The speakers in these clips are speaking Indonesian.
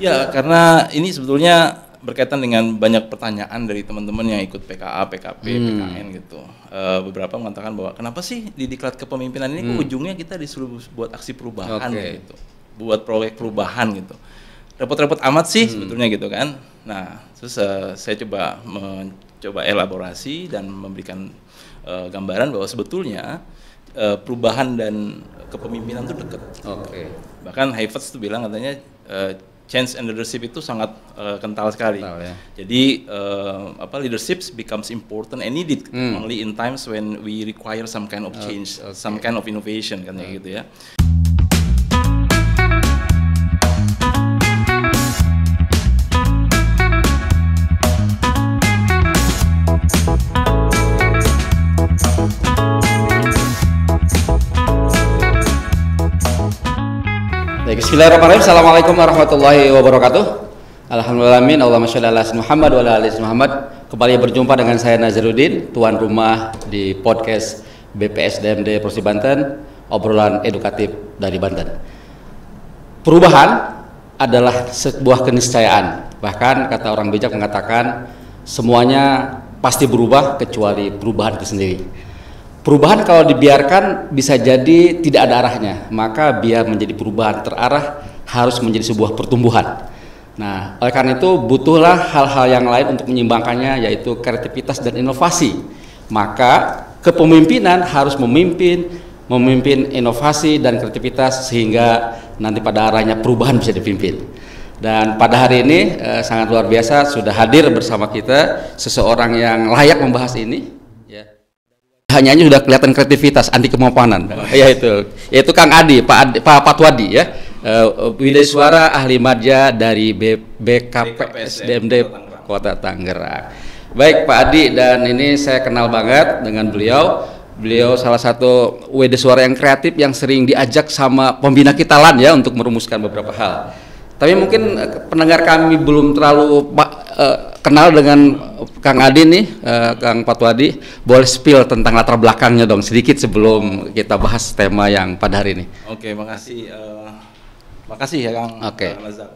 Ya, karena ini sebetulnya berkaitan dengan banyak pertanyaan dari teman-teman yang ikut PKA, PKP, hmm. PKN gitu. Uh, beberapa mengatakan bahwa kenapa sih di diklat kepemimpinan ini hmm. ujungnya kita disuruh buat aksi perubahan okay. gitu. Buat proyek perubahan gitu. Repot-repot amat sih hmm. sebetulnya gitu kan. Nah, terus uh, saya coba mencoba elaborasi dan memberikan uh, gambaran bahwa sebetulnya uh, perubahan dan kepemimpinan itu dekat. Oke. Okay. Bahkan Heifetz itu bilang katanya uh, change and leadership itu sangat uh, kental sekali. Kental, ya. Jadi uh, apa leadership becomes important and needed hmm. only in times when we require some kind of oh, change, okay. some kind of innovation kan hmm. ya gitu ya. Bismillahirrahmanirrahim. Assalamualaikum warahmatullahi wabarakatuh. Alhamdulillahmin. Allahumma sholli ala Muhammad wa ala Muhammad. Kembali berjumpa dengan saya Nazruddin, tuan rumah di podcast BPS DMD Provinsi Banten, obrolan edukatif dari Banten. Perubahan adalah sebuah keniscayaan. Bahkan kata orang bijak mengatakan semuanya pasti berubah kecuali perubahan itu sendiri. Perubahan kalau dibiarkan bisa jadi tidak ada arahnya, maka biar menjadi perubahan terarah harus menjadi sebuah pertumbuhan. Nah, oleh karena itu butuhlah hal-hal yang lain untuk menyimbangkannya, yaitu kreativitas dan inovasi. Maka kepemimpinan harus memimpin, memimpin inovasi dan kreativitas sehingga nanti pada arahnya perubahan bisa dipimpin. Dan pada hari ini eh, sangat luar biasa sudah hadir bersama kita seseorang yang layak membahas ini hanya ini sudah kelihatan kreativitas anti kemapanan oh. ya itu yaitu Kang Adi Pak Adi, Pak Patwadi ya uh, Suara ahli madya dari B, BKP, BKP SDMD Kota Tangerang baik Pak Adi dan ini saya kenal banget dengan beliau beliau salah satu Widya Suara yang kreatif yang sering diajak sama pembina kita lan ya untuk merumuskan beberapa hal tapi mungkin pendengar kami belum terlalu uh, kenal dengan Kang Adi nih, uh, Kang Patwadi, boleh spill tentang latar belakangnya dong sedikit sebelum kita bahas tema yang pada hari ini. Oke, okay, makasih, uh, makasih ya Kang okay. Uh, Lazar.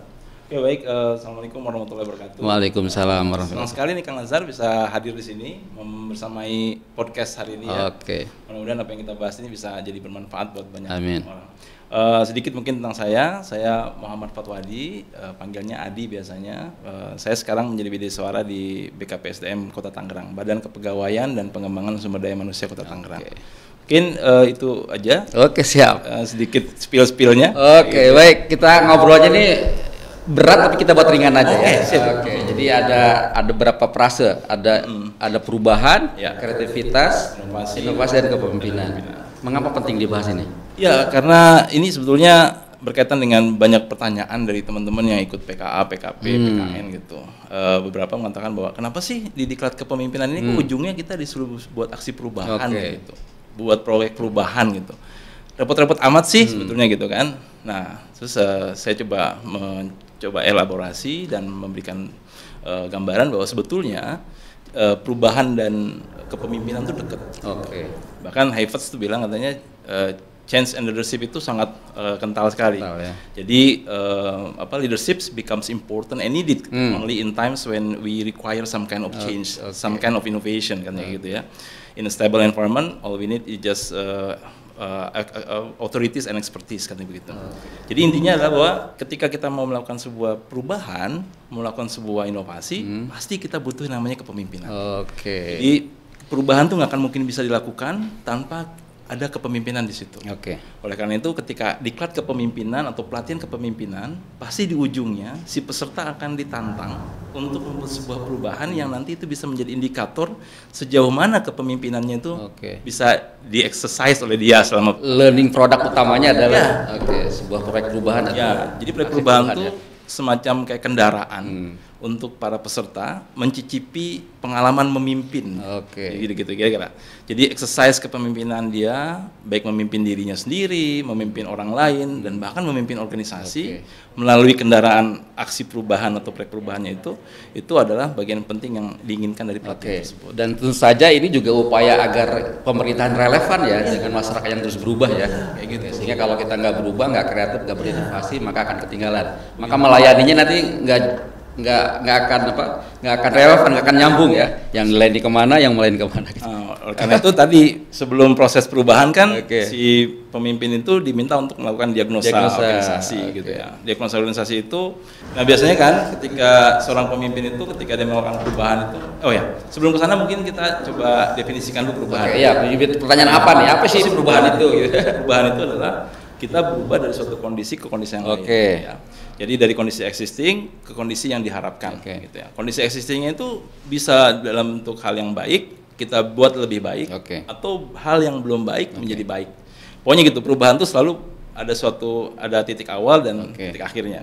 Oke okay, baik, uh, assalamualaikum warahmatullahi wabarakatuh. Waalaikumsalam warahmatullahi wabarakatuh. Senang sekali nih Kang Lazar bisa hadir di sini bersamai podcast hari ini ya. Oke. Okay. Mudah-mudahan apa yang kita bahas ini bisa jadi bermanfaat buat banyak Amin. orang. Uh, sedikit mungkin tentang saya, saya Muhammad Fatwadi, uh, eh, panggilnya Adi biasanya. Uh, saya sekarang menjadi bidik Suara di BKPSDM Kota Tangerang, Badan Kepegawaian dan Pengembangan Sumber Daya Manusia Kota Tangerang. Okay. Mungkin uh, itu aja. Oke, okay, siap. Uh, sedikit spill-spillnya. Oke, okay, iya. gitu. baik. Kita ngobrolnya ini berat tapi kita buat ringan aja okay, ya. Siap. Oke. Okay. Jadi ada ada berapa prase ada hmm. ada perubahan, ya. kreativitas, inovasi, inovasi dan kepemimpinan. kepemimpinan. Mengapa penting dibahas ini? Ya, karena ini sebetulnya berkaitan dengan banyak pertanyaan dari teman-teman yang ikut PKA, PKP, hmm. PKN gitu. E, beberapa mengatakan bahwa kenapa sih di diklat kepemimpinan ini hmm. ujungnya kita disuruh buat aksi perubahan okay. gitu, buat proyek perubahan gitu. Repot-repot amat sih hmm. sebetulnya gitu kan. Nah, terus uh, saya coba mencoba elaborasi dan memberikan uh, gambaran bahwa sebetulnya uh, perubahan dan kepemimpinan itu dekat. Oke. Okay. Bahkan Heifetz itu bilang katanya uh, change and leadership itu sangat uh, kental sekali. Kental, ya. Jadi uh, apa leadership becomes important and needed hmm. only in times when we require some kind of oh, change, okay. some kind of innovation kan hmm. gitu ya. In a stable environment, all we need is just uh, uh, authorities and expertise kan begitu. Jadi intinya adalah bahwa ketika kita mau melakukan sebuah perubahan, melakukan sebuah inovasi, hmm. pasti kita butuh namanya kepemimpinan. Oke. Okay. Jadi perubahan tuh nggak akan mungkin bisa dilakukan tanpa ada kepemimpinan di situ. Oke. Okay. Oleh karena itu ketika diklat kepemimpinan atau pelatihan kepemimpinan, pasti di ujungnya si peserta akan ditantang untuk membuat sebuah perubahan yang nanti itu bisa menjadi indikator sejauh mana kepemimpinannya itu okay. bisa di oleh dia selama learning produk utamanya iya. adalah ya. okay, sebuah proyek perubahan ya, jadi proyek perubahan itu semacam kayak kendaraan. Hmm untuk para peserta mencicipi pengalaman memimpin. Oke. Okay. Jadi gitu, gitu kira-kira. Jadi exercise kepemimpinan dia baik memimpin dirinya sendiri, memimpin orang lain dan bahkan memimpin organisasi okay. melalui kendaraan aksi perubahan atau proyek perubahannya itu itu adalah bagian penting yang diinginkan dari pelatihan okay. tersebut. Dan tentu saja ini juga upaya agar pemerintahan relevan ya dengan masyarakat yang terus berubah ya. Kayak gitu. Sehingga kalau kita nggak berubah, nggak kreatif, nggak berinovasi, maka akan ketinggalan. Maka melayaninya nanti nggak nggak nggak akan apa nggak akan relevan nggak akan nyambung ya yang lain di kemana yang lain kemana gitu. Oh, karena itu tadi sebelum proses perubahan kan okay. si pemimpin itu diminta untuk melakukan diagnosa, diagnosa organisasi okay. gitu ya diagnosa organisasi itu nah biasanya kan ketika seorang pemimpin itu ketika dia melakukan perubahan itu oh ya sebelum ke sana mungkin kita coba definisikan dulu perubahan okay, ya pertanyaan apa nih apa sih perubahan, itu gitu. perubahan itu adalah kita berubah dari suatu kondisi ke kondisi yang okay. Gitu ya jadi dari kondisi existing ke kondisi yang diharapkan okay. gitu ya. Kondisi existingnya itu bisa dalam bentuk hal yang baik, kita buat lebih baik okay. atau hal yang belum baik okay. menjadi baik. Pokoknya gitu perubahan itu selalu ada suatu ada titik awal dan okay. titik akhirnya.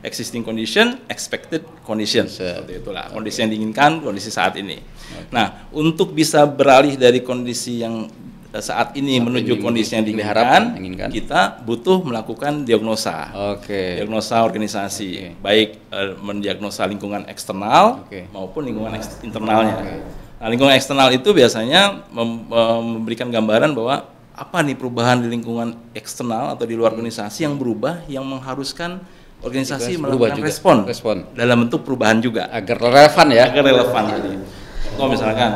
Existing condition, expected condition. Seperti itulah. Kondisi okay. yang diinginkan, kondisi saat ini. Okay. Nah, untuk bisa beralih dari kondisi yang saat ini saat menuju ini kondisi yang diharapkan inginkan. kita butuh melakukan diagnosa okay. diagnosa organisasi okay. baik eh, mendiagnosa lingkungan eksternal okay. maupun lingkungan internalnya okay. nah, lingkungan eksternal itu biasanya mem eh, memberikan gambaran bahwa apa nih perubahan di lingkungan eksternal atau di luar hmm. organisasi yang berubah yang mengharuskan organisasi melakukan respon, respon dalam bentuk perubahan juga agar relevan ya agar relevan oh. misalkan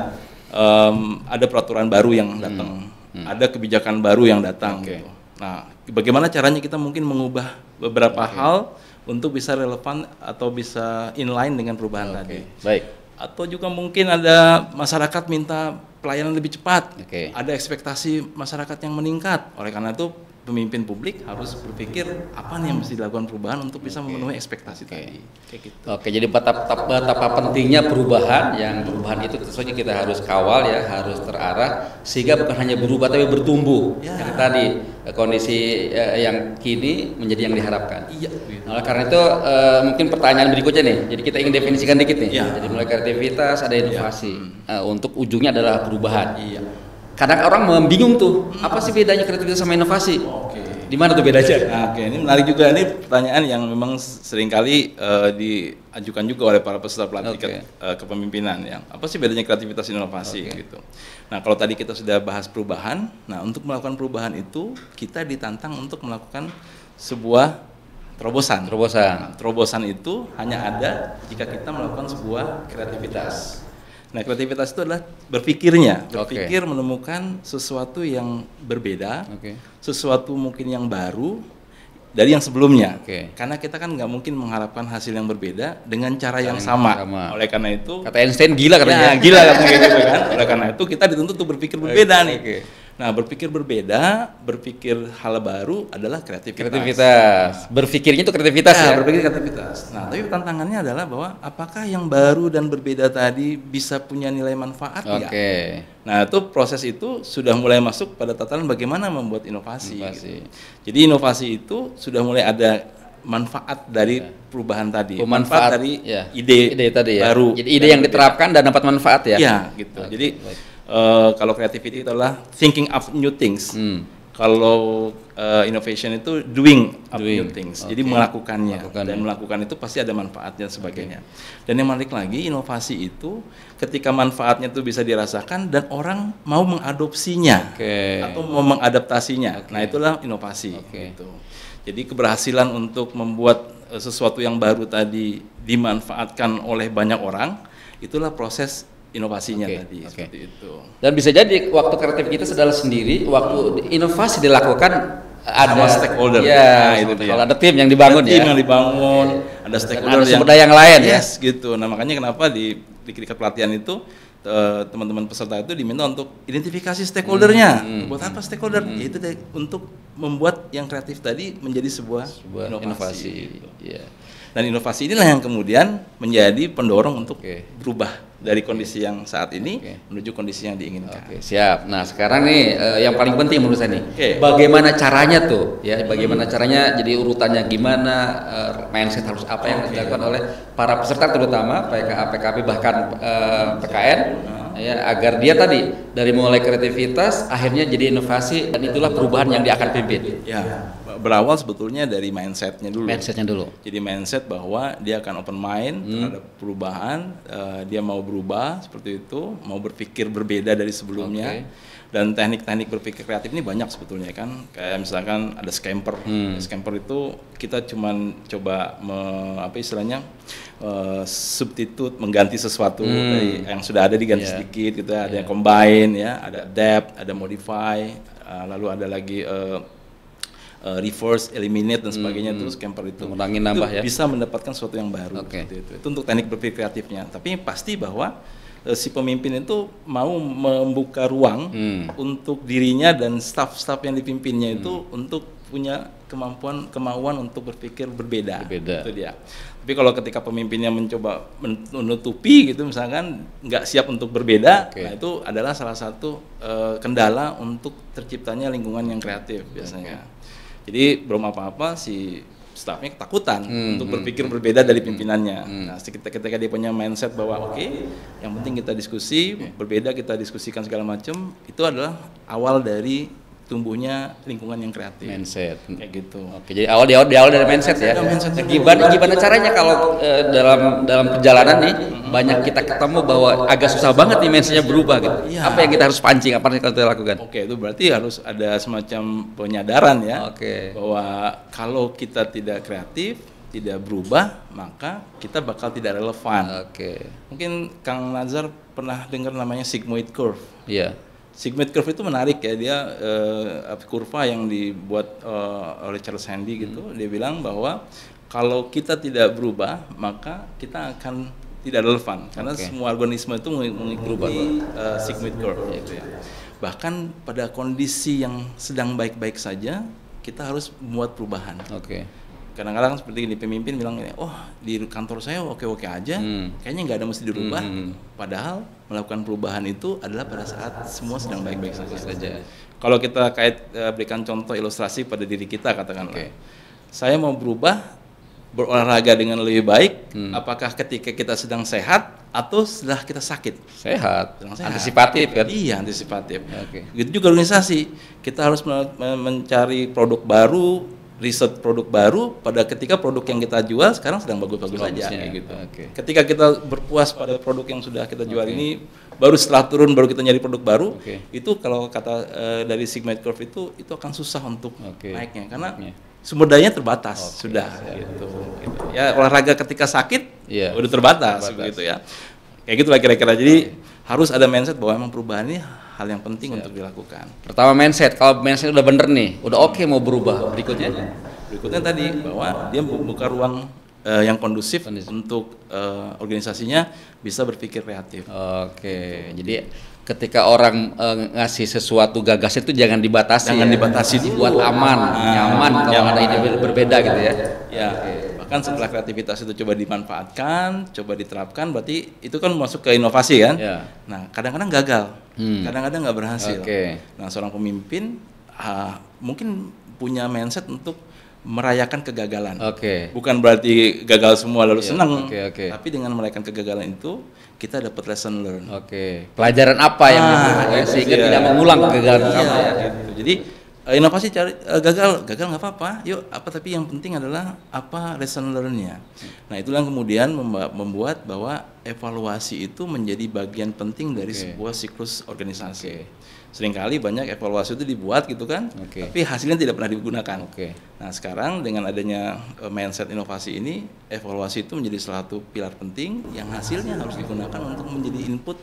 um, ada peraturan baru yang hmm. datang hmm hmm. ada kebijakan baru yang datang. Okay. Gitu. Nah, bagaimana caranya kita mungkin mengubah beberapa okay. hal untuk bisa relevan atau bisa inline dengan perubahan okay. tadi. Baik. Atau juga mungkin ada masyarakat minta pelayanan lebih cepat. Okay. Ada ekspektasi masyarakat yang meningkat. Oleh karena itu pemimpin publik harus berpikir apa nih yang mesti dilakukan perubahan untuk bisa memenuhi ekspektasi okay. tadi. Kayak gitu. Oke, jadi betapa pentingnya perubahan yang perubahan itu tentu saja kita harus kawal ya, harus terarah sehingga bukan hanya berubah tapi bertumbuh. Ya. Yang tadi kondisi uh, yang kini menjadi yang diharapkan. Iya. Nah, karena itu uh, mungkin pertanyaan berikutnya nih. Jadi kita ingin definisikan dikit nih. Iya. Jadi mulai kreativitas, ada iya. inovasi. Iya. Uh, untuk ujungnya adalah perubahan. Iya. Kadang orang membingung tuh, hmm. apa sih bedanya kreativitas sama inovasi? Oh. Di mana tuh bedanya? Nah, oke, ini menarik juga ini pertanyaan yang memang seringkali uh, diajukan juga oleh para peserta pelatihan okay. uh, eh, kepemimpinan yang apa sih bedanya kreativitas inovasi okay. gitu. Nah, kalau tadi kita sudah bahas perubahan, nah untuk melakukan perubahan itu kita ditantang untuk melakukan sebuah terobosan. Terobosan. Nah, terobosan itu hanya ada jika kita melakukan sebuah kreativitas. Nah, kreativitas itu adalah berpikirnya, berpikir okay. menemukan sesuatu yang berbeda, okay. sesuatu mungkin yang baru dari yang sebelumnya. Okay. Karena kita kan nggak mungkin mengharapkan hasil yang berbeda dengan cara, yang, yang sama. sama. Oleh karena itu, kata Einstein gila katanya. Ya, gila katanya gitu kan. Oleh karena itu kita dituntut untuk berpikir berbeda okay. nih. Okay. Nah, berpikir berbeda, berpikir hal baru adalah kreativitas. Kreativitas. Berpikirnya itu kreativitas ya, ya. berpikir kreativitas. Nah, tapi tantangannya adalah bahwa apakah yang baru dan berbeda tadi bisa punya nilai manfaat okay. ya? Oke. Nah, itu proses itu sudah mulai masuk pada tataran bagaimana membuat inovasi. Gitu. inovasi. Gitu. Jadi inovasi itu sudah mulai ada manfaat dari ya. perubahan tadi. Oh, manfaat, manfaat dari ya. ide, ide tadi ya. baru. Jadi ide yang diterapkan dan dapat manfaat ya. Iya, gitu. Okay, Jadi baik Eh, kalau creativity itu adalah thinking of new things. Hmm. Kalau uh, innovation itu doing up doing. new things. Okay. Jadi melakukannya. melakukannya dan ya. melakukan itu pasti ada manfaatnya sebagainya. Okay. Dan yang menarik lagi inovasi itu ketika manfaatnya itu bisa dirasakan dan orang mau mengadopsinya okay. atau mau mengadaptasinya. Okay. Nah, itulah inovasi okay. gitu. Jadi keberhasilan untuk membuat eh, sesuatu yang baru tadi dimanfaatkan oleh banyak orang itulah proses inovasinya okay. tadi okay. seperti itu. Dan bisa jadi waktu kreatif kita sedang sendiri, waktu inovasi dilakukan ada Sama stakeholder. Ya, nah, itu dia. Kalau ada tim yang dibangun ada ya. Tim yang dibangun, okay. ada stakeholder ada yang sumber yang lain ya. yes, gitu. Nah, makanya kenapa di di tingkat pelatihan itu eh, teman-teman peserta itu diminta untuk identifikasi stakeholdernya. Hmm. hmm. Buat apa stakeholder? Hmm. Yaitu untuk membuat yang kreatif tadi menjadi sebuah, sebuah inovasi. inovasi. Gitu. Yeah. Dan inovasi inilah yang kemudian menjadi pendorong untuk okay. berubah dari kondisi yang saat ini okay. menuju kondisi yang diinginkan. Oke, okay, siap. Nah, sekarang nih uh, yang paling penting menurut saya nih, okay. bagaimana caranya tuh ya, bagaimana caranya jadi urutannya gimana uh, mindset harus apa yang okay. dilakukan oleh para peserta terutama PKA PKP bahkan uh, eh, PKN ya agar dia tadi dari mulai kreativitas akhirnya jadi inovasi dan itulah perubahan yang dia akan pimpin. Ya berawal sebetulnya dari mindsetnya dulu. Mindsetnya dulu. Jadi mindset bahwa dia akan open mind hmm. terhadap perubahan, uh, dia mau berubah seperti itu, mau berpikir berbeda dari sebelumnya. Okay. Dan teknik-teknik berpikir kreatif ini banyak sebetulnya kan. Kayak misalkan ada scamper. Hmm. Scamper itu kita cuman coba me, apa istilahnya uh, eh, substitut mengganti sesuatu hmm. dari yang sudah ada diganti yeah. sedikit gitu. Ya. Ada yeah. yang iya. combine ya, ada adapt, ada modify, eh, lalu ada lagi uh, uh, reverse, eliminate dan sebagainya hmm. terus hmm. camper itu mengurangi nambah itu ya bisa mendapatkan sesuatu yang baru okay. itu. Gitu. itu untuk teknik berpikir kreatifnya tapi pasti bahwa uh, si pemimpin itu mau membuka ruang hmm. untuk dirinya dan staff-staff yang dipimpinnya hmm. itu untuk punya kemampuan kemauan untuk berpikir berbeda. Berbeda. Itu dia. Tapi kalau ketika pemimpinnya mencoba menutupi gitu misalkan nggak siap untuk berbeda, okay. nah itu adalah salah satu uh, kendala untuk terciptanya lingkungan yang kreatif biasanya. Okay. Jadi belum apa-apa si staffnya ketakutan hmm, hmm untuk berpikir hmm, berbeda dari hmm, pimpinannya. Hmm. Nah, ketika, ketika dia punya mindset bahwa oke, okay, yang penting kita diskusi, okay. berbeda kita diskusikan segala macam, itu adalah awal dari tumbuhnya lingkungan yang kreatif. Mindset. Kayak gitu. Oke, jadi awal di awal, di awal dari mindset, mindset ya. Mindset ya. gimana gimana caranya kalau e, dalam dalam perjalanan nih hmm. banyak kita ketemu bahwa agak susah banget nih mindsetnya berubah gitu. Ya. Apa yang kita harus pancing? Apa yang kita lakukan? Oke, itu berarti harus ada semacam penyadaran ya. Oke. Bahwa kalau kita tidak kreatif, tidak berubah, maka kita bakal tidak relevan. Oke. Mungkin Kang Nazar pernah dengar namanya sigmoid curve. Iya. Yeah Sigmoid curve itu menarik ya dia uh, kurva yang dibuat uh, oleh Charles Handy gitu hmm. dia bilang bahwa kalau kita tidak berubah maka kita akan tidak relevan karena okay. semua organisme itu mengikuti uh, eh, sigmoid curve iya. gitu ya bahkan pada kondisi yang sedang baik-baik saja kita harus membuat perubahan. Okay kadang-kadang seperti ini pemimpin bilang ini oh di kantor saya oke-oke aja hmm. kayaknya nggak ada mesti dirubah hmm. hmm, hmm. padahal melakukan perubahan itu adalah pada saat semua sedang baik-baik saja. saja kalau kita kait e, berikan contoh ilustrasi pada diri kita katakanlah okay. saya mau berubah berolahraga dengan lebih baik hmm. apakah ketika kita sedang sehat atau setelah kita sakit sehat, sehat. antisipatif kan iya antisipatif okay. gitu juga organisasi kita harus mencari produk baru riset produk baru pada ketika produk yang kita jual sekarang sedang bagus-bagus saja -bagus ya. gitu. Okay. Ketika kita berpuas pada produk yang sudah kita jual okay. ini baru setelah turun baru kita nyari produk baru okay. itu kalau kata uh, dari Sigma Curve itu itu akan susah untuk okay. naiknya karena sumber dayanya terbatas okay. sudah yeah. gitu. Ya olahraga ketika sakit yeah. udah terbatas, terbatas begitu ya. Kayak gitu lah kira-kira. Jadi okay harus ada mindset bahwa emang perubahan ini hal yang penting Siap. untuk dilakukan. Pertama mindset, kalau mindset udah bener nih, udah oke okay mau berubah. Berikutnya Berikutnya tadi bahwa dia membuka ruang uh, yang kondusif, kondusif. untuk uh, organisasinya bisa berpikir kreatif. Oke, okay. jadi ketika orang uh, ngasih sesuatu gagasan itu jangan dibatasi. Jangan ya. dibatasi dibuat Buat aman, nah, nyaman, nyaman kalau ada ide berbeda gitu ya. Ya. Okay kan setelah kreativitas itu coba dimanfaatkan coba diterapkan berarti itu kan masuk ke inovasi kan yeah. nah kadang-kadang gagal hmm. kadang-kadang nggak berhasil okay. nah seorang pemimpin uh, mungkin punya mindset untuk merayakan kegagalan. Oke. Okay. Bukan berarti gagal semua lalu yeah, senang. Oke okay, oke. Okay. Tapi dengan merayakan kegagalan itu kita dapat lesson learn. Oke. Okay. Pelajaran apa yang ah, sehingga iya. tidak mengulang iya. kegagalan iya, Iya, Jadi Eh, inovasi cari uh, gagal gagal nggak apa-apa yuk apa tapi yang penting adalah apa lesson learn-nya nah itulah yang kemudian membuat bahwa evaluasi itu menjadi bagian penting dari okay. sebuah siklus organisasi okay. seringkali banyak evaluasi itu dibuat gitu kan okay. tapi hasilnya tidak pernah digunakan okay. nah sekarang dengan adanya eh, mindset inovasi ini evaluasi itu menjadi salah satu pilar penting yang hasilnya harus digunakan untuk menjadi input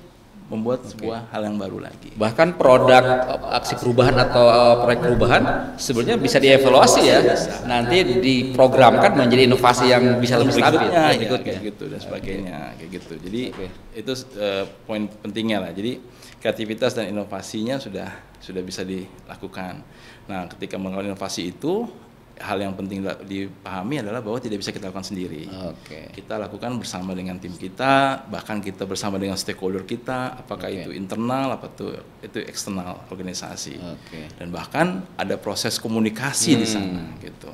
membuat okay. sebuah hal yang baru lagi. Bahkan produk eh, aksi perubahan atau eh, proyek perubahan sebenarnya bisa dievaluasi ya. Nanti diprogramkan menjadi inovasi yang bisa lebih stabil ya, berikutnya, ya, kayak gitu dan sebagainya kayak gitu. Jadi okay. itu uh, poin pentingnya lah. Jadi kreativitas dan inovasinya sudah sudah bisa dilakukan. Nah, ketika melakukan inovasi itu hal yang penting dipahami adalah bahwa tidak bisa kita lakukan sendiri. Okay. Kita lakukan bersama dengan tim kita, bahkan kita bersama dengan stakeholder kita, apakah okay. itu internal, apa itu itu eksternal organisasi. Okay. Dan bahkan ada proses komunikasi hmm. di sana gitu.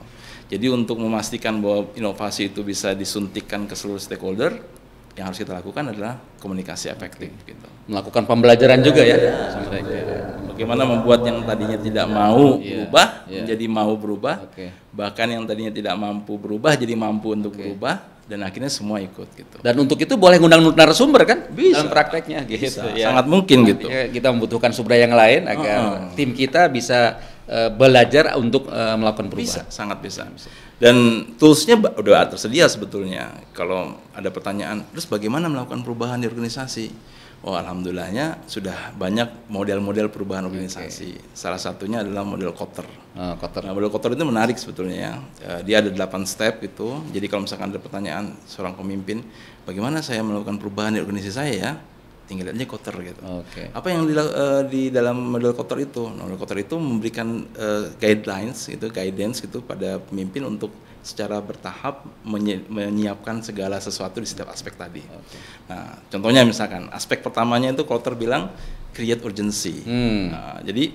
Jadi untuk memastikan bahwa inovasi itu bisa disuntikkan ke seluruh stakeholder, yang harus kita lakukan adalah komunikasi efektif okay. gitu. Melakukan pembelajaran juga ya. ya. Bagaimana membuat yang tadinya tidak mau iya. berubah yeah. menjadi mau berubah. Okay. Bahkan yang tadinya tidak mampu berubah jadi mampu untuk okay. berubah dan akhirnya semua ikut gitu. Dan untuk itu boleh ngundang narasumber kan? Bisa. Dalam prakteknya gitu. Bisa. Ya. Sangat mungkin gitu. Ya, kita membutuhkan sumber yang lain agar uh tim kita bisa uh, belajar untuk uh, melakukan perubahan. Bisa, sangat bisa. bisa. Dan toolsnya udah tersedia sebetulnya. Kalau ada pertanyaan, terus bagaimana melakukan perubahan di organisasi? Oh alhamdulillahnya sudah banyak model-model perubahan organisasi. Okay. Salah satunya adalah model kotor. Ah, nah, model kotor itu menarik sebetulnya ya. Uh, dia ada delapan step itu. Jadi kalau misalkan ada pertanyaan seorang pemimpin, bagaimana saya melakukan perubahan di organisasi saya ya? Tinggal aja koper gitu. Okay. Apa yang di, uh, eh, di dalam model kotor itu? Nah, model kotor itu memberikan uh, guidelines itu guidance gitu pada pemimpin untuk secara bertahap menyi menyiapkan segala sesuatu di setiap aspek tadi. Okay. Nah, contohnya misalkan aspek pertamanya itu kalau terbilang create urgency. Hmm. Nah, jadi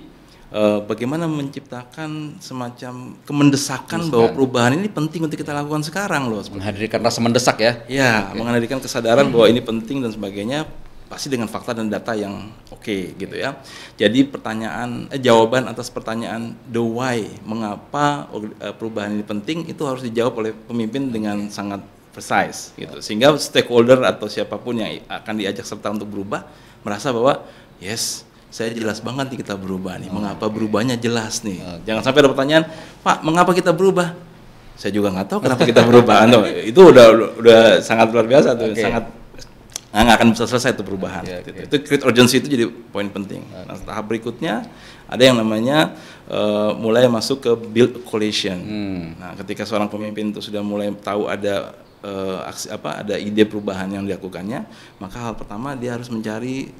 e, bagaimana menciptakan semacam kemendesakan Mendesakan. bahwa perubahan ini penting untuk kita lakukan sekarang loh. Menghadirkan rasa mendesak ya. Ya, okay. menghadirkan kesadaran hmm. bahwa ini penting dan sebagainya pasti dengan fakta dan data yang oke okay, gitu ya. Jadi pertanyaan eh, jawaban atas pertanyaan the why mengapa eh, perubahan ini penting itu harus dijawab oleh pemimpin dengan sangat precise gitu. Sehingga stakeholder atau siapapun yang akan diajak serta untuk berubah merasa bahwa yes saya jelas banget nih kita berubah nih. Mengapa berubahnya jelas nih. Jangan sampai ada pertanyaan, Pak, mengapa kita berubah? Saya juga nggak tahu kenapa kita berubah. Anu, itu udah udah sangat luar biasa tuh, okay. sangat nah akan bisa selesai itu perubahan yeah, okay. Gitu. Iya. itu create urgency itu jadi poin penting okay. nah tahap berikutnya ada yang namanya uh, mulai masuk ke build coalition hmm. nah ketika seorang pemimpin itu sudah mulai tahu ada uh, aksi apa ada ide perubahan yang dilakukannya maka hal pertama dia harus mencari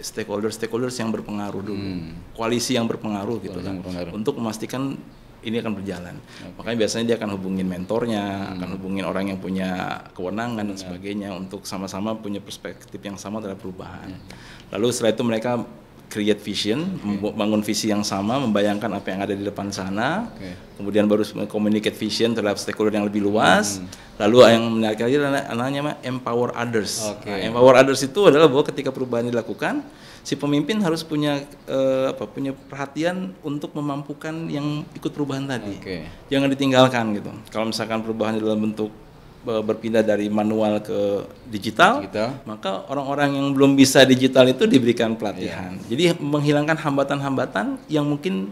stakeholder stakeholders yang berpengaruh dulu hmm. koalisi yang berpengaruh gitu kan berpengaruh. untuk memastikan ini akan berjalan. Okay. Makanya biasanya dia akan hubungin mentornya, hmm. akan hubungin orang yang punya kewenangan dan ya. sebagainya untuk sama-sama punya perspektif yang sama terhadap perubahan. Hmm. Lalu setelah itu mereka create vision, okay. bangun visi yang sama, membayangkan apa yang ada di depan sana, okay. kemudian baru communicate vision terhadap stakeholder yang lebih luas. Hmm. Lalu yang menarik lagi adalah namanya empower others. Okay. Nah, empower others itu adalah bahwa ketika perubahan dilakukan si pemimpin harus punya eh, apa punya perhatian untuk memampukan yang ikut perubahan tadi. Okay. Jangan ditinggalkan gitu. Kalau misalkan perubahan dalam bentuk eh, berpindah dari manual ke digital, digital. maka orang-orang yang belum bisa digital itu diberikan pelatihan. Yeah. Jadi menghilangkan hambatan-hambatan yang mungkin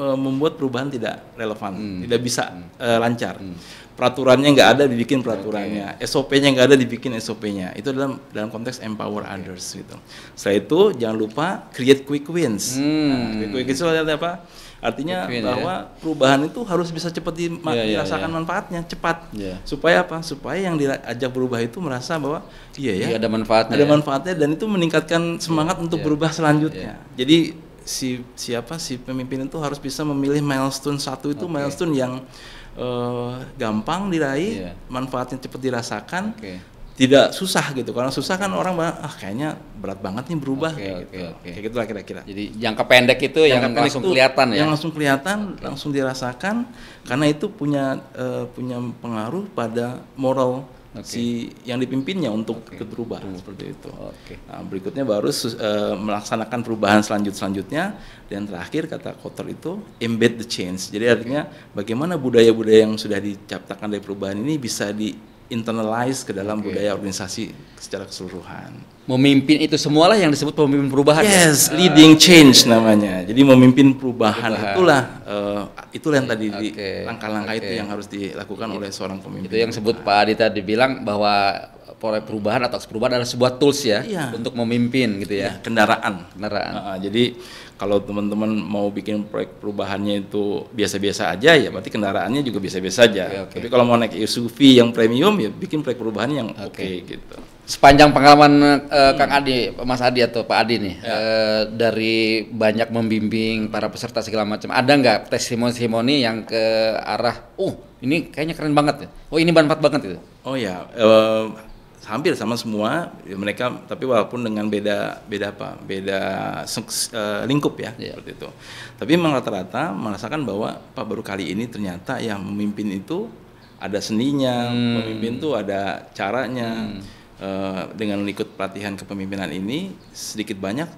membuat perubahan tidak relevan, hmm. tidak bisa hmm. uh, lancar. Hmm. Peraturannya nggak ada dibikin peraturannya, okay. SOP-nya nggak ada dibikin SOP-nya. Itu dalam dalam konteks empower okay. others gitu. Setelah itu jangan lupa create quick wins. Hmm. Nah, quick wins itu artinya apa? Artinya win, bahwa ya. perubahan itu harus bisa cepat iya, iya, dirasakan yeah, yeah, yeah. manfaatnya, cepat. Yeah. Supaya apa? Supaya yang diajak berubah itu merasa bahwa iya ya, yeah, ada manfaatnya. Ada ya. manfaatnya dan itu meningkatkan semangat yeah, untuk yeah. berubah selanjutnya. Yeah. Jadi si siapa si pemimpin itu harus bisa memilih milestone satu itu okay. milestone yang uh, gampang diraih, yeah. manfaatnya cepat dirasakan, okay. tidak susah gitu. Karena susah kan orang ah kayaknya berat banget nih berubah okay, gitu. kayak okay, gitu. Okay. gitulah kira-kira. Jadi jangka pendek itu jangka yang pendek langsung itu kelihatan ya. Yang langsung kelihatan, okay. langsung dirasakan karena itu punya uh, punya pengaruh pada moral okay. si yang dipimpinnya untuk okay. perubahan seperti itu. Okay. Nah, berikutnya baru uh, melaksanakan perubahan selanjut selanjutnya dan terakhir kata kotor itu embed the change. Jadi okay. artinya bagaimana budaya-budaya yang sudah diciptakan dari perubahan ini bisa di internalize ke dalam okay. budaya organisasi secara keseluruhan. Memimpin itu semualah yang disebut pemimpin perubahan. Ya? Yes, ya? leading change namanya. Jadi memimpin perubahan, perubahan. itulah uh, itulah yang tadi langkah-langkah okay. itu yang harus dilakukan oleh seorang pemimpin. Itu yang disebut Pak Adita dibilang bahwa perubahan atau perubahan adalah sebuah tools ya, iya. untuk memimpin gitu ya. ya kendaraan. Kendaraan. Uh, jadi kalau teman-teman mau bikin proyek perubahannya itu biasa-biasa aja ya berarti kendaraannya juga biasa-biasa aja. Okay, okay. Tapi kalau mau naik SUV yang premium ya bikin proyek perubahan yang oke okay. okay, gitu. Sepanjang pengalaman uh, hmm. Kang Adi, Mas Adi atau Pak Adi nih ya. uh, dari banyak membimbing para peserta segala macam, ada nggak testimoni-testimoni yang ke arah, oh ini kayaknya keren banget ya, oh ini bermanfaat banget itu? Oh ya, uh, hampir sama semua ya, mereka tapi walaupun dengan beda beda apa beda uh, lingkup ya yeah. seperti itu tapi memang rata-rata merasakan bahwa pak baru kali ini ternyata yang memimpin itu ada seninya hmm. memimpin itu ada caranya hmm. uh, dengan ikut pelatihan kepemimpinan ini sedikit banyak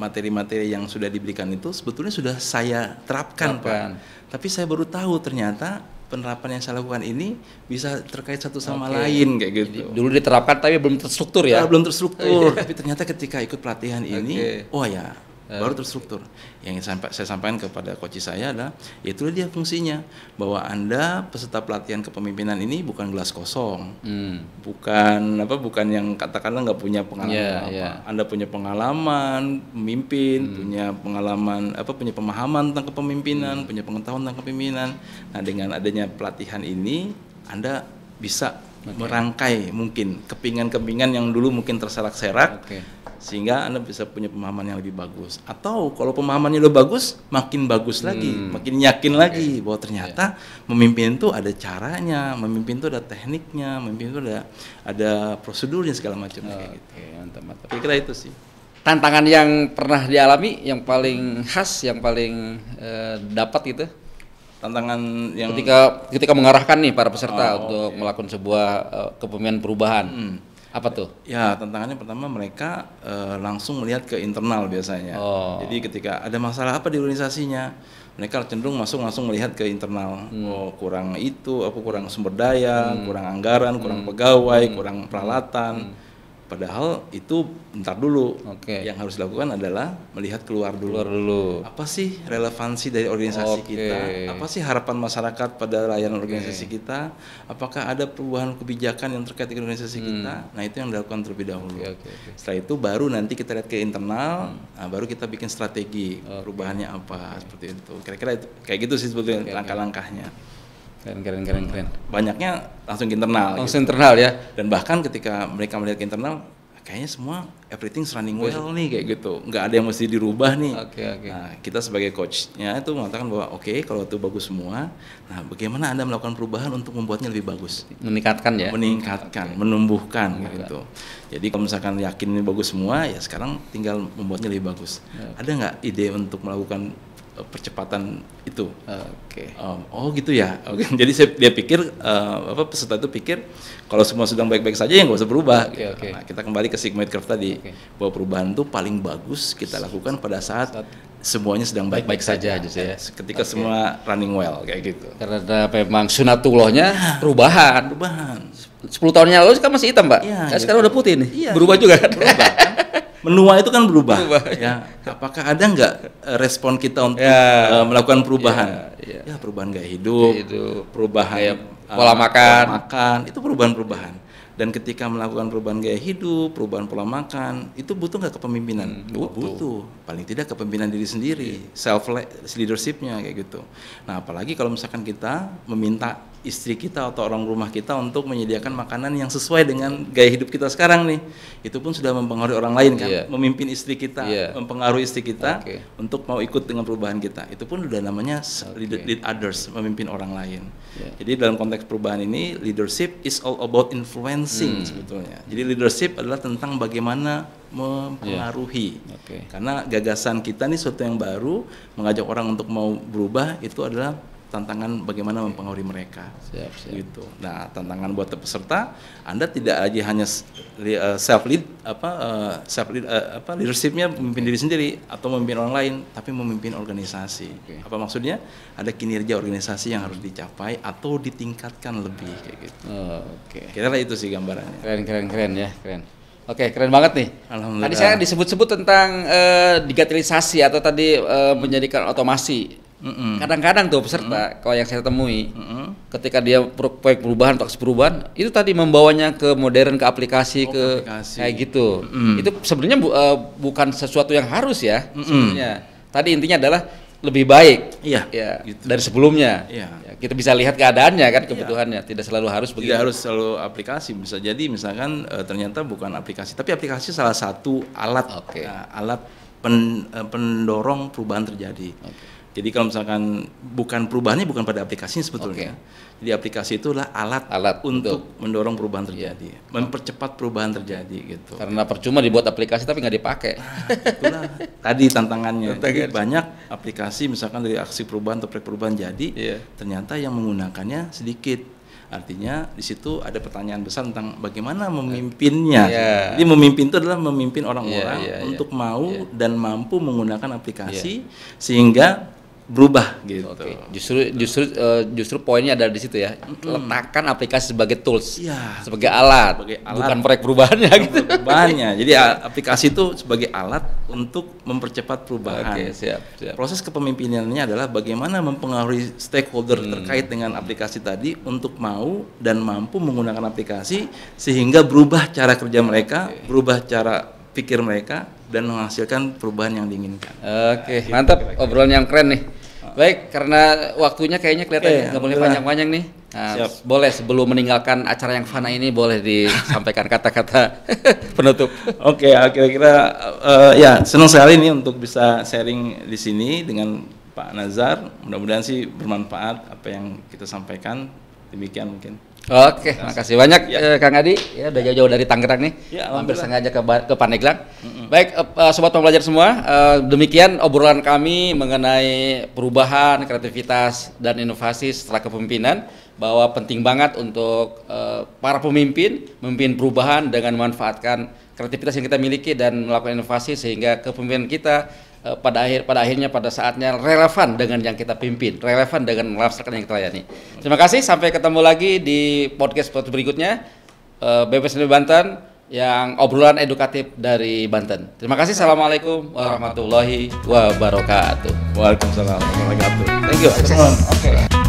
materi-materi yang sudah diberikan itu sebetulnya sudah saya terapkan, terapkan. pak tapi saya baru tahu ternyata penerapan yang saya lakukan ini bisa terkait satu sama okay. lain kayak gitu. Jadi, dulu diterapkan tapi belum terstruktur ya. Ah, belum terstruktur, iya. tapi ternyata ketika ikut pelatihan okay. ini, oh ya Eh. baru terstruktur. Yang saya sampaikan kepada koci saya adalah itu dia fungsinya bahwa Anda peserta pelatihan kepemimpinan ini bukan gelas kosong. Hmm. Bukan apa bukan yang katakanlah nggak punya pengalaman yeah, apa. Yeah. Anda punya pengalaman memimpin, hmm. punya pengalaman apa punya pemahaman tentang kepemimpinan, hmm. punya pengetahuan tentang kepemimpinan. Nah, dengan adanya pelatihan ini Anda bisa okay. merangkai mungkin kepingan-kepingan yang dulu mungkin terserak-serak. Okay sehingga anda bisa punya pemahaman yang lebih bagus atau kalau pemahamannya lo bagus makin bagus hmm. lagi makin yakin okay. lagi bahwa ternyata yeah. memimpin itu ada caranya memimpin itu ada tekniknya memimpin itu ada ada prosedurnya segala macam oh, kayak gitu mantap mantap kira itu sih tantangan yang pernah dialami yang paling khas yang paling eh, dapat gitu tantangan yang ketika ketika mengarahkan nih para peserta oh, untuk okay. melakukan sebuah uh, kepemimpinan perubahan hmm. Apa tuh? Ya, tantangannya pertama mereka e, langsung melihat ke internal biasanya. Oh. Jadi ketika ada masalah apa di organisasinya, mereka cenderung masuk langsung melihat ke internal. Hmm. Oh, kurang itu, apa kurang sumber daya, hmm. kurang anggaran, kurang hmm. pegawai, hmm. kurang peralatan. Hmm Padahal itu bentar dulu. Okay. Yang harus dilakukan adalah melihat keluar dulu. Keluar dulu. Apa sih relevansi dari organisasi okay. kita? Apa sih harapan masyarakat pada layanan okay. organisasi kita? Apakah ada perubahan kebijakan yang terkait dengan organisasi hmm. kita? Nah, itu yang dilakukan terlebih dahulu. Okay, okay, okay. Setelah itu baru nanti kita lihat ke internal, hmm. nah, baru kita bikin strategi okay. perubahannya apa okay. seperti itu. Kira-kira kayak gitu sih sebetulnya okay, langkah-langkahnya. Okay. Keren, keren, keren, hmm. keren. Banyaknya langsung internal. Langsung gitu. internal ya. Dan bahkan ketika mereka melihat ke internal, kayaknya semua everything running well nih kayak gitu nggak ada yang mesti dirubah nih okay, okay. Nah, kita sebagai coachnya itu mengatakan bahwa oke okay, kalau itu bagus semua nah bagaimana anda melakukan perubahan untuk membuatnya lebih bagus meningkatkan ya meningkatkan okay. menumbuhkan okay. gitu jadi kalau misalkan yakin ini bagus semua ya sekarang tinggal membuatnya lebih bagus okay. Ya. ada nggak ide untuk melakukan Eh, percepatan itu. Oke. Okay. Um, oh gitu ya. Okay. Jadi saya, dia pikir uh, apa peserta itu pikir kalau semua sedang baik-baik saja ya nggak usah berubah. Okay, okay. Nah, kita kembali ke sigmoid curve tadi okay. bahwa perubahan itu paling bagus kita lakukan pada saat, semuanya sedang baik-baik saja aja gitu ya. Ketika okay. semua running well kayak gitu. Karena memang sunatullahnya ah, perubahan. Perubahan. 10 tahunnya lalu kan masih hitam, Pak. Ya, nah, gitu. sekarang udah putih nih. Iya, berubah juga kan? Berubah kan? menua itu kan berubah. berubah ya. Iya. Apakah ada nggak eh, respon kita untuk ya. Eh, melakukan perubahan? Ya, ya. ya perubahan gaya hidup, gaya hidup. perubahan gaya, eh, pola uh, makan, pola makan itu perubahan-perubahan. Dan ketika melakukan perubahan gaya hidup, perubahan pola makan, itu butuh nggak kepemimpinan? Hmm, butuh. butuh. Paling tidak kepemimpinan diri sendiri, yeah. self leadershipnya kayak gitu. Nah, apalagi kalau misalkan kita meminta istri kita atau orang rumah kita untuk menyediakan makanan yang sesuai dengan gaya hidup kita sekarang nih itu pun sudah mempengaruhi orang lain kan yeah. memimpin istri kita yeah. mempengaruhi istri kita okay. untuk mau ikut dengan perubahan kita itu pun sudah namanya okay. lead, lead others memimpin orang lain yeah. jadi dalam konteks perubahan ini leadership is all about influencing hmm. sebetulnya jadi leadership adalah tentang bagaimana mempengaruhi. Yeah. Okay. Karena gagasan kita nih sesuatu yang baru, mengajak orang untuk mau berubah itu adalah tantangan bagaimana mempengaruhi mereka. Siap, siap. Gitu. Nah, tantangan buat peserta, Anda tidak aja hanya eh, self lead apa eh, self lead eh, apa leadershipnya memimpin diri sendiri atau memimpin orang lain, tapi memimpin organisasi. Okay. Apa maksudnya? Ada kinerja organisasi yang harus dicapai atau ditingkatkan lebih kayak gitu. Oh, oke. Okay. Kira-kira itu sih gambarannya. Keren keren keren ya, keren. Oke, keren banget nih. Alhamdulillah. Tadi saya disebut-sebut tentang eh, digitalisasi atau tadi eh, menjadikan otomasi Mm-mm. Kadang-kadang tuh peserta, mm-hmm. kalau yang saya temui, mm-hmm. ketika dia proyek perubahan, atau perubahan, itu tadi membawanya ke modern, ke aplikasi, oh, ke aplikasi. kayak gitu. Mm-hmm. Itu sebenarnya bu, uh, bukan sesuatu yang harus ya, mm-hmm. sebenarnya. Tadi intinya adalah lebih baik iya, ya, gitu. dari sebelumnya. Iya. Ya, kita bisa lihat keadaannya kan iya. kebutuhannya, iya. tidak selalu harus begitu. Tidak harus selalu aplikasi, bisa jadi misalkan e, ternyata bukan aplikasi, tapi aplikasi salah satu alat okay. uh, alat pen, uh, pendorong perubahan terjadi. Okay. Jadi kalau misalkan bukan perubahannya bukan pada aplikasinya sebetulnya. Okay. Jadi aplikasi itulah alat, alat untuk betul. mendorong perubahan terjadi, yeah. mempercepat perubahan terjadi gitu. Karena percuma dibuat aplikasi tapi nggak dipakai. Nah, itulah tadi tantangannya. Jadi banyak aplikasi misalkan dari aksi perubahan atau perubahan jadi yeah. ternyata yang menggunakannya sedikit. Artinya di situ ada pertanyaan besar tentang bagaimana memimpinnya. Yeah. Jadi memimpin itu adalah memimpin orang-orang yeah, yeah, iya. untuk mau iya. dan mampu menggunakan aplikasi iya. sehingga berubah gitu. Okay. Justru justru uh, justru poinnya ada di situ ya. mm Letakkan aplikasi sebagai tools, ya, sebagai alat, sebagai alat, bukan proyek perubahannya bukan gitu. Perubahannya. Jadi aplikasi itu sebagai alat untuk mempercepat perubahan. Oke, okay, siap, siap. Proses kepemimpinannya adalah bagaimana mempengaruhi stakeholder hmm. terkait dengan aplikasi tadi untuk mau dan mampu menggunakan aplikasi sehingga berubah cara kerja mereka, okay. berubah cara pikir mereka, dan menghasilkan perubahan yang diinginkan. Oke, okay, mantap obrolan yang keren nih. Baik, karena waktunya kayaknya kelihatan iya, ya, nggak boleh panjang-panjang nih. Nah, Siap. boleh sebelum meninggalkan acara yang fana ini boleh disampaikan kata-kata penutup. Oke, okay, ah, kira-kira uh, ya senang sekali nih untuk bisa sharing di sini dengan Pak Nazar. Mudah-mudahan sih bermanfaat apa yang kita sampaikan. Demikian mungkin. Oke, terima makasih banyak ya. eh, Kang Adi. Ya udah ya. jauh-jauh dari Tangerang nih. Ya, hampir sengaja ke ke Pandeglang. Mm-hmm. Baik, eh, eh, sobat pembelajar semua, eh, demikian obrolan kami mengenai perubahan, kreativitas dan inovasi setelah kepemimpinan bahwa penting banget untuk eh, para pemimpin memimpin perubahan dengan memanfaatkan kreativitas yang kita miliki dan melakukan inovasi sehingga kepemimpinan kita Eh, pada akhir pada akhirnya pada saatnya relevan dengan yang kita pimpin, relevan dengan masyarakat yang kita layani. Terima kasih, sampai ketemu lagi di podcast podcast berikutnya eh, Bebas dari Banten yang obrolan edukatif dari Banten. Terima kasih, assalamualaikum warahmatullahi wabarakatuh. Waalaikumsalam warahmatullahi wabarakatuh. Thank you. Oke. Okay.